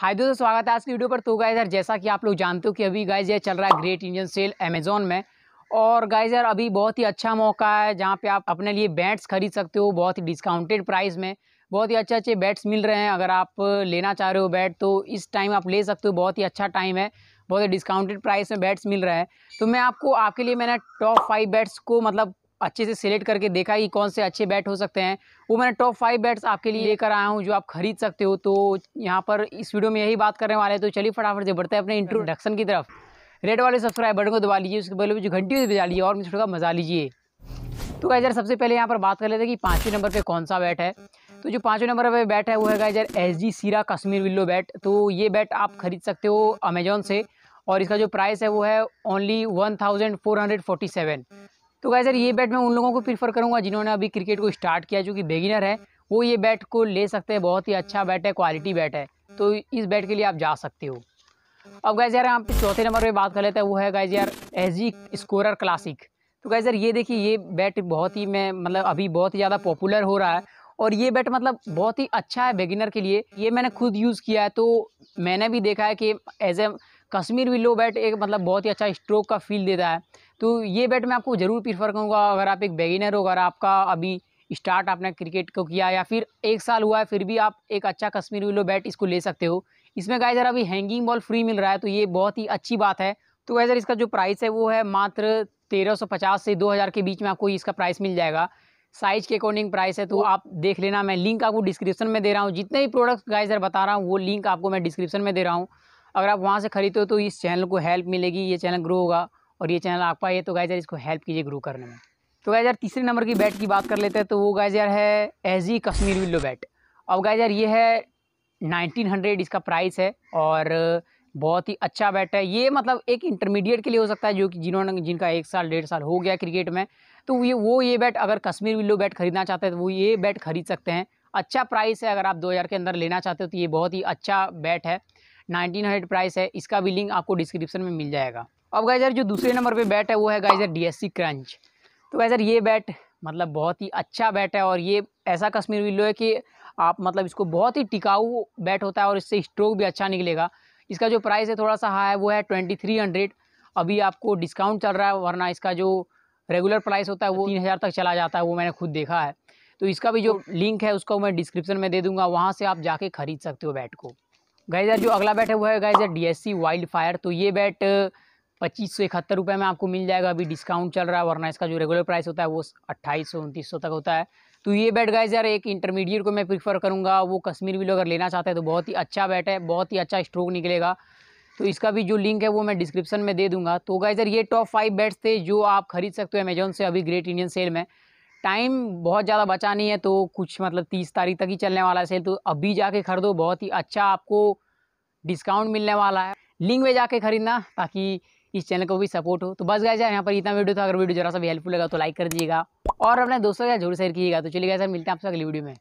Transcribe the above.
हाय दोस्तों स्वागत है आज की वीडियो पर तो गाइजर यार जैसा कि आप लोग जानते हो कि अभी गाइज चल रहा है ग्रेट इंडियन सेल अमेजोन में और गाइजर यार अभी बहुत ही अच्छा मौका है जहाँ पे आप अपने लिए बैट्स खरीद सकते हो बहुत ही डिस्काउंटेड प्राइस में बहुत ही अच्छे अच्छे बैट्स मिल रहे हैं अगर आप लेना चाह रहे हो बैट तो इस टाइम आप ले सकते हो बहुत ही अच्छा टाइम है बहुत ही डिस्काउंटेड प्राइस में बैट्स मिल रहा है तो मैं आपको आपके लिए मैंने टॉप फाइव बैट्स को मतलब अच्छे से सिलेक्ट करके देखा कि कौन से अच्छे बैट हो सकते हैं वो मैंने टॉप फाइव बैट्स आपके लिए लेकर आया हूँ जो आप खरीद सकते हो तो यहाँ पर इस वीडियो में यही बात करने वाले हैं तो चलिए फटाफट से बढ़ते हैं अपने इंट्रोडक्शन की तरफ रेड वाले सब्सक्राइब बटन को दबा लीजिए उसके पहले जो घंटी बजा लीजिए और मिस्टर का मजा लीजिए तो गाइजर सबसे पहले यहाँ पर बात कर लेते हैं कि पाँचवें नंबर पर कौन सा बैट है तो जो पाँचवें नंबर पर बैट है वो है गाइजर एस जी सीरा कश्मीर विल्लो बैट तो ये बैट आप खरीद सकते हो अमेजोन से और इसका जो प्राइस है वो है only one thousand four hundred forty seven तो गाय सर ये बैट मैं उन लोगों को प्रीफर करूँगा जिन्होंने अभी क्रिकेट को स्टार्ट किया जो कि बिगिनर है वो ये बैट को ले सकते हैं बहुत ही अच्छा बैट है क्वालिटी बैट है तो इस बैट के लिए आप जा सकते हो अब गाइज यार यहाँ पे चौथे नंबर पे बात कर लेते हैं वो है गाइज यार एस जी स्कोरर क्लासिक तो गाय सर ये देखिए ये बैट बहुत ही मैं मतलब अभी बहुत ही ज़्यादा पॉपुलर हो रहा है और ये बैट मतलब बहुत ही अच्छा है बिगिनर के लिए ये मैंने खुद यूज़ किया है तो मैंने भी देखा है कि as a Kashmir willow bat एक मतलब बहुत ही अच्छा स्ट्रोक का फील देता है तो ये बैट मैं आपको ज़रूर प्रीफर करूँगा अगर आप एक बेगिनर हो अगर आपका अभी स्टार्ट आपने क्रिकेट को किया या फिर एक साल हुआ है फिर भी आप एक अच्छा कश्मीर विलो बैट इसको ले सकते हो इसमें गाइजर अभी हैंगिंग बॉल फ्री मिल रहा है तो ये बहुत ही अच्छी बात है तो गाइजर इसका जो प्राइस है वो है मात्र 1350 से 2000 के बीच में आपको इसका प्राइस मिल जाएगा साइज के अकॉर्डिंग प्राइस है तो आप देख लेना मैं लिंक आपको डिस्क्रिप्शन में दे रहा हूँ जितने भी प्रोडक्ट्स गाइजर बता रहा हूँ वो लिंक आपको मैं डिस्क्रिप्शन में दे रहा हूँ अगर आप वहाँ से खरीदते हो तो इस चैनल को हेल्प मिलेगी ये चैनल ग्रो होगा और ये चैनल आप पाइए तो गाय इसको हेल्प कीजिए ग्रो करने में तो गाय तीसरे नंबर की बैट की बात कर लेते हैं तो वो गाय यार है एजी कश्मीर विल्लो बैट अब गाय यार ये है 1900 इसका प्राइस है और बहुत ही अच्छा बैट है ये मतलब एक इंटरमीडिएट के लिए हो सकता है जो कि जिन्होंने जिनका एक साल डेढ़ साल हो गया क्रिकेट में तो ये वो ये बैट अगर कश्मीर विल्लो बैट खरीदना चाहते हैं तो वो ये बैट खरीद सकते हैं अच्छा प्राइस है अगर आप 2000 के अंदर लेना चाहते हो तो ये बहुत ही अच्छा बैट है नाइनटीन हंड्रेड प्राइस है इसका भी लिंक आपको डिस्क्रिप्शन में मिल जाएगा अब गाइजर जो दूसरे नंबर पे बैट है वो है गाइजर डीएससी क्रंच तो गाइजर ये बैट मतलब बहुत ही अच्छा बैट है और ये ऐसा कश्मीर विलो है कि आप मतलब इसको बहुत ही टिकाऊ बैट होता है और इससे स्ट्रोक भी अच्छा निकलेगा इसका जो प्राइस है थोड़ा सा हाई है वो है ट्वेंटी थ्री हंड्रेड अभी आपको डिस्काउंट चल रहा है वरना इसका जो रेगुलर प्राइस होता है वो तीन हज़ार तक चला जाता है वो मैंने खुद देखा है तो इसका भी जो लिंक तो है उसको मैं डिस्क्रिप्शन में दे दूंगा वहाँ से आप जाके खरीद सकते हो बैट को गाइज यार जो अगला बैट है वो है गाइज यार डीएससी वाइल्ड फायर तो ये बैट पच्चीस सौ इकहत्तर रुपये में आपको मिल जाएगा अभी डिस्काउंट चल रहा है वरना इसका जो रेगुलर प्राइस होता है वो अट्ठाईस सौ उनतीस सौ तक होता है तो ये बैट गाइज यार एक इंटरमीडिएट को मैं प्रीफर करूँगा वो कश्मीर विलो अगर लेना चाहते हैं तो बहुत ही अच्छा बैट है बहुत ही अच्छा स्ट्रोक निकलेगा तो इसका भी जो लिंक है वो मैं डिस्क्रिप्शन में दे दूँगा तो गाइजर ये टॉप फाइव बैट्स थे जो आप खरीद सकते हो अमेजोन से अभी ग्रेट इंडियन सेल में टाइम बहुत ज़्यादा बचा नहीं है तो कुछ मतलब तीस तारीख तक ही चलने वाला है सेल तो अभी जाके खरीदो बहुत ही अच्छा आपको डिस्काउंट मिलने वाला है लिंक में जाके खरीदना ताकि इस चैनल को भी सपोर्ट हो तो बस गए यहाँ पर इतना वीडियो था अगर वीडियो जरा सा भी हेल्पफुल लगा तो लाइक कर दीजिएगा और अपने दोस्तों के साथ जरूर शेयर कीजिएगा तो चलिए गए सर मिलते हैं आपसे अगली वीडियो में